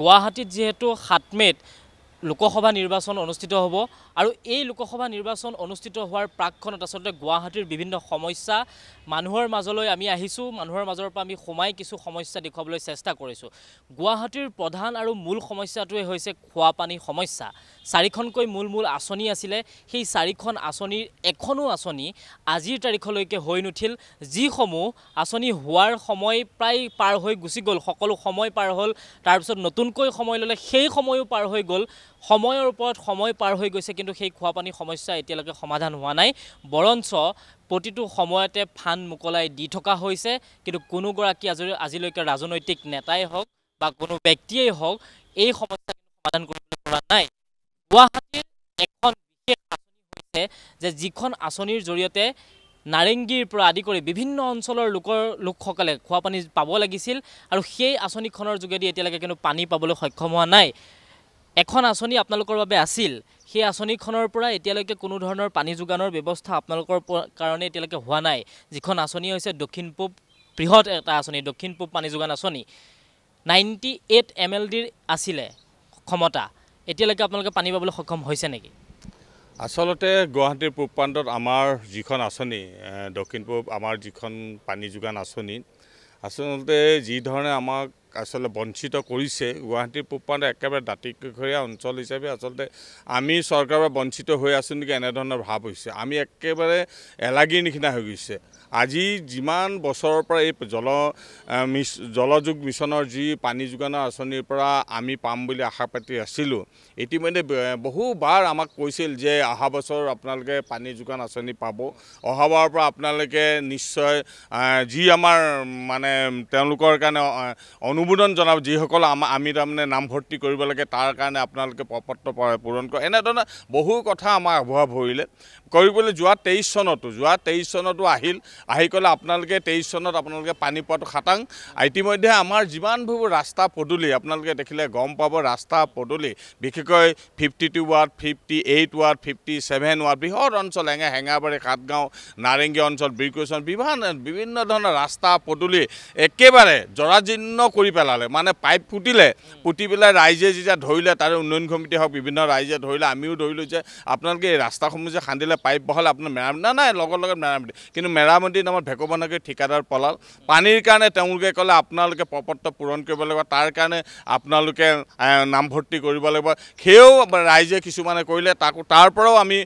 গুৱাহাটীত যিহেতু সাত মে'ত লোকসভা নিৰ্বাচন অনুষ্ঠিত হ'ব আৰু এই লোকসভা নিৰ্বাচন অনুষ্ঠিত হোৱাৰ প্ৰাকখনত আচলতে গুৱাহাটীৰ বিভিন্ন সমস্যা মানুহৰ মাজলৈ আমি আহিছোঁ মানুহৰ মাজৰ পৰা আমি সোমাই কিছু সমস্যা দেখুৱাবলৈ চেষ্টা কৰিছোঁ গুৱাহাটীৰ প্ৰধান আৰু মূল সমস্যাটোৱে হৈছে খোৱাপানী সমস্যা চাৰিখনকৈ মূল মূল আঁচনি আছিলে সেই চাৰিখন আঁচনিৰ এখনো আঁচনি আজিৰ তাৰিখলৈকে হৈ নুঠিল যিসমূহ আঁচনি হোৱাৰ সময় প্ৰায় পাৰ হৈ গুচি গ'ল সকলো সময় পাৰ হ'ল তাৰপিছত নতুনকৈ সময় ল'লে সেই সময়ো পাৰ হৈ গ'ল সময়ৰ ওপৰত সময় পাৰ হৈ গৈছে কিন্তু সেই খোৱাপানী সমস্যা এতিয়ালৈকে সমাধান হোৱা নাই বৰঞ্চ প্ৰতিটো সময়তে ফান মোকলাই দি থকা হৈছে কিন্তু কোনোগৰাকী আজৰি আজিলৈকে ৰাজনৈতিক নেতাই হওক বা কোনো ব্যক্তিয়েই হওক এই সমস্যা সমাধান কৰিব পৰা নাই গুৱাহাটীত এখন বিশেষ আঁচনি যে যিখন আঁচনিৰ জৰিয়তে নাৰেংগীৰ পৰা আদি কৰি বিভিন্ন অঞ্চলৰ লোকৰ লোকসকলে খোৱাপানী পাব লাগিছিল আৰু সেই আঁচনিখনৰ যোগেদি এতিয়ালৈকে কিন্তু পানী পাবলৈ সক্ষম হোৱা নাই এখন আঁচনি আপোনালোকৰ বাবে আছিল সেই আঁচনিখনৰ পৰা এতিয়ালৈকে কোনো ধৰণৰ পানী যোগানৰ ব্যৱস্থা আপোনালোকৰ কাৰণে এতিয়ালৈকে হোৱা নাই যিখন আঁচনি হৈছে দক্ষিণ পূব বৃহৎ এটা আঁচনি দক্ষিণ পূব পানী যোগান আঁচনি নাইণ্টি এইট এম এল ডিৰ আছিলে ক্ষমতা এতিয়ালৈকে আপোনালোকে পানী পাবলৈ সক্ষম হৈছে নেকি আচলতে গুৱাহাটীৰ পূব প্ৰান্তত আমাৰ যিখন আঁচনি দক্ষিণ পূব আমাৰ যিখন পানী যোগান আঁচনি আচলতে যিধৰণে আমাক আচলতে বঞ্চিত কৰিছে গুৱাহাটীৰ পূব প্ৰান্ত একেবাৰে দাঁতি দাঁতিকৈখৰীয়া অঞ্চল হিচাপে আচলতে আমি চৰকাৰৰ পৰা বঞ্চিত হৈ আছোঁ নেকি এনেধৰণৰ ভাৱ হৈছে আমি একেবাৰে এলাগীৰ নিচিনা হৈ গৈছে আজি যিমান বছৰৰ পৰা এই জল মিছ জলযোগ মিছনৰ যি পানী যোগানৰ আঁচনিৰ পৰা আমি পাম বুলি আশা পাতি আছিলোঁ ইতিমধ্যে বহুবাৰ আমাক কৈছিল যে অহা বছৰ আপোনালোকে পানী যোগান আঁচনি পাব অহাবাৰৰ পৰা আপোনালোকে নিশ্চয় যি আমাৰ মানে তেওঁলোকৰ কাৰণে অনু অনুমোদন জনাব যিসকল আমা আমি তাৰমানে নামভৰ্তি কৰিব লাগে তাৰ কাৰণে আপোনালোকে পত্ৰ পূৰণ কৰে এনেধৰণে বহু কথা আমাৰ আৱহাৱ ভৰিলে কৰিবলৈ যোৱা তেইছ চনতো যোৱা তেইছ চনতো আহিল আহি ক'লে আপোনালোকে তেইছ চনত আপোনালোকে পানী পোৱাটো খাটাং ইতিমধ্যে আমাৰ যিমানবোৰ ৰাস্তা পদূলি আপোনালোকে দেখিলে গম পাব ৰাস্তা পদূলি বিশেষকৈ fifty two ward fifty eight ward fifty seven ward বৃহৎ অঞ্চল এঙে হেঙাবাৰী কাটগাঁও নাৰেঙ্গী অঞ্চল বিৰকুচন বিভিন্ন বিভিন্ন ধৰণৰ ৰাস্তা পদূলি একেবাৰে জৰাজীৰ্ণ কৰি পেলালে মানে পাইপ ফুটিলে ফুটি পেলাই ৰাইজে যেতিয়া ধৰিলে তাৰে উন্নয়ন কমিটি হওক বিভিন্ন ৰাইজে ধৰিলে আমিও ধৰিলোঁ যে আপোনালোকে এই ৰাস্তাসমূহ যে খান্দিলে পাইপ বহালে আপোনাৰ মেৰামতি নাই নাই লগত লগত মেৰামতি কিন্তু মেৰামতিৰ নামত ভেকুবনগৰী ঠিকাদাৰ পলাল পানীৰ কাৰণে তেওঁলোকে ক'লে আপোনালোকে প্ৰপত্ৰ পূৰণ কৰিব লাগিব তাৰ কাৰণে আপোনালোকে নামভৰ্তি কৰিব লাগিব সেয়েও ৰাইজে কিছুমানে কৰিলে তাকো তাৰ পৰাও আমি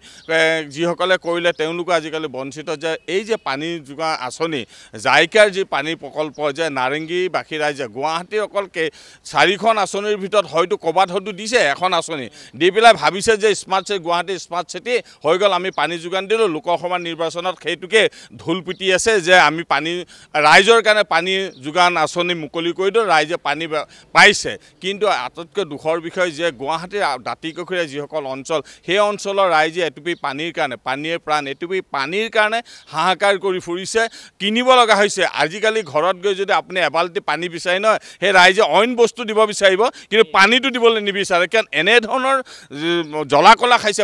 যিসকলে কৰিলে তেওঁলোকো আজিকালি বঞ্চিত যে এই যে পানী যোগান আঁচনি জাইকাৰ যি পানীৰ প্ৰকল্প যে নাৰেঙ্গীবাসী ৰাইজে গুৱাহাটী গুৱাহাটী অকল কে চাৰিখন আঁচনিৰ ভিতৰত হয়তো ক'ৰবাত হয়তো দিছে এখন আঁচনি দি পেলাই ভাবিছে যে smart city Guwahati smart city হৈ গ'ল আমি পানী যোগান দিলোঁ লোকসভা নিৰ্বাচনত সেইটোকে ঢোল পিটি আছে যে আমি পানী ৰাইজৰ কাৰণে পানী যোগান আঁচনি মুকলি কৰি দিওঁ ৰাইজে পানী পাইছে কিন্তু আটাইতকৈ দুখৰ বিষয় যে গুৱাহাটীৰ দাঁতিকখৰীয়া যিসকল অঞ্চল সেই অঞ্চলৰ ৰাইজে এটুপি পানীৰ কাৰণে পানীয়ে প্ৰাণ এটুপি পানীৰ কাৰণে হাহাকাৰ কৰি ফুৰিছে কিনিব লগা হৈছে আজিকালি ঘৰত গৈ যদি আপুনি এবাল্টি পানী বিচাৰি নহয় সেই ৰাইজে অইন বস্তু দিব বিচাৰিব কিন্তু পানীটো দিবলৈ নিবিচাৰে কাৰণ এনেধৰণৰ জ্বলা কলা খাইছে